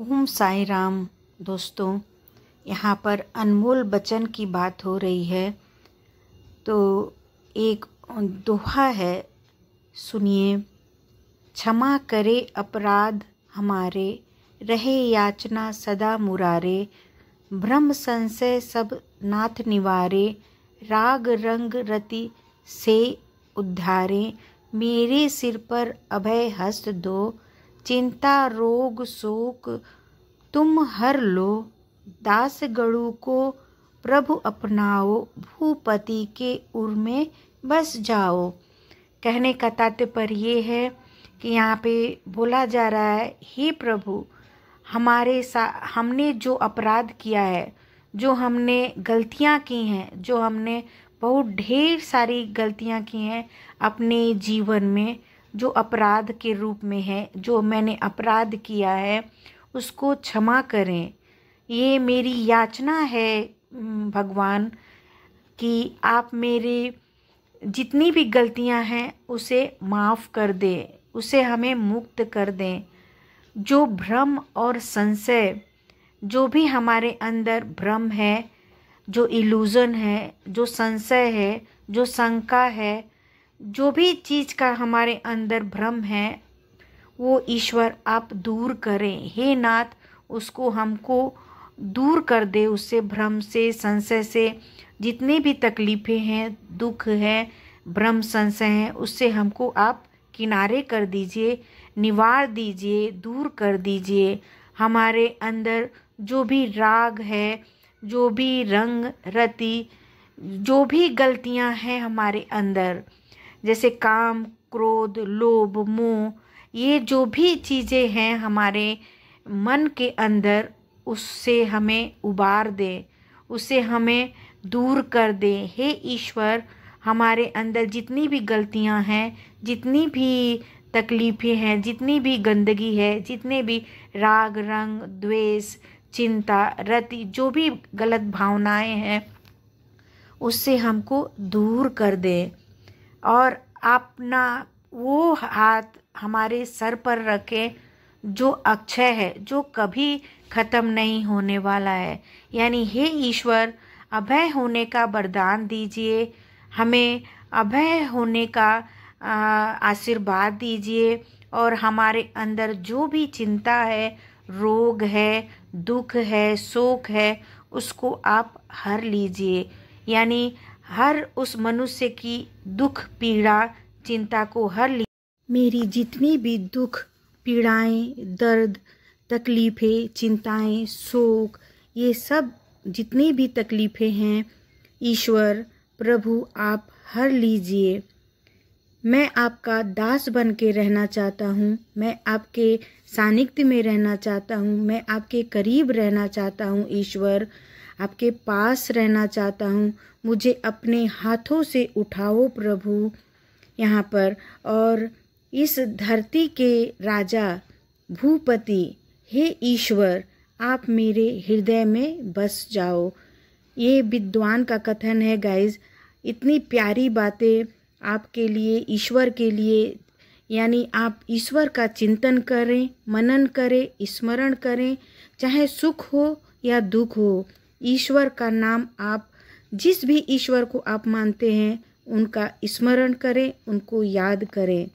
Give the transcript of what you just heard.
ओम साई राम दोस्तों यहाँ पर अनमोल बचन की बात हो रही है तो एक दोहा है सुनिए क्षमा करे अपराध हमारे रहे याचना सदा मुरारे ब्रह्म संशय सब नाथ निवारे राग रंग रति से उद्धारे मेरे सिर पर अभय हस्त दो चिंता रोग शोक तुम हर लो दास गणु को प्रभु अपनाओ भूपति के उर में बस जाओ कहने का तात्पर्य ये है कि यहाँ पे बोला जा रहा है हे प्रभु हमारे सा हमने जो अपराध किया है जो हमने गलतियाँ की हैं जो हमने बहुत ढेर सारी गलतियाँ की हैं अपने जीवन में जो अपराध के रूप में है जो मैंने अपराध किया है उसको क्षमा करें ये मेरी याचना है भगवान कि आप मेरी जितनी भी गलतियां हैं उसे माफ़ कर दे उसे हमें मुक्त कर दें जो भ्रम और संशय जो भी हमारे अंदर भ्रम है जो इल्यूज़न है जो संशय है जो शंका है जो भी चीज़ का हमारे अंदर भ्रम है वो ईश्वर आप दूर करें हे नाथ उसको हमको दूर कर दे उससे भ्रम से संशय से जितनी भी तकलीफ़ें हैं दुख है भ्रम संशय है उससे हमको आप किनारे कर दीजिए निवार दीजिए दूर कर दीजिए हमारे अंदर जो भी राग है जो भी रंग रति जो भी गलतियां हैं हमारे अंदर जैसे काम क्रोध लोभ मोह ये जो भी चीज़ें हैं हमारे मन के अंदर उससे हमें उबार दे उससे हमें दूर कर दे हे ईश्वर हमारे अंदर जितनी भी गलतियां हैं जितनी भी तकलीफ़ें हैं जितनी भी गंदगी है जितने भी राग रंग द्वेष चिंता रति जो भी गलत भावनाएं हैं उससे हमको दूर कर दे और अपना वो हाथ हमारे सर पर रखें जो अक्षय है जो कभी ख़त्म नहीं होने वाला है यानी हे ईश्वर अभय होने का वरदान दीजिए हमें अभय होने का आशीर्वाद दीजिए और हमारे अंदर जो भी चिंता है रोग है दुख है शोक है उसको आप हर लीजिए यानी हर उस मनुष्य की दुख पीड़ा चिंता को हर ली मेरी जितनी भी दुख पीड़ाएं दर्द तकलीफ़ें चिंताएं शोक ये सब जितनी भी तकलीफ़ें हैं ईश्वर प्रभु आप हर लीजिए मैं आपका दास बन के रहना चाहता हूँ मैं आपके सानिध्य में रहना चाहता हूँ मैं आपके करीब रहना चाहता हूँ ईश्वर आपके पास रहना चाहता हूँ मुझे अपने हाथों से उठाओ प्रभु यहाँ पर और इस धरती के राजा भूपति हे ईश्वर आप मेरे हृदय में बस जाओ ये विद्वान का कथन है गाइज इतनी प्यारी बातें आपके लिए ईश्वर के लिए यानी आप ईश्वर का चिंतन करें मनन करें स्मरण करें चाहे सुख हो या दुख हो ईश्वर का नाम आप जिस भी ईश्वर को आप मानते हैं उनका स्मरण करें उनको याद करें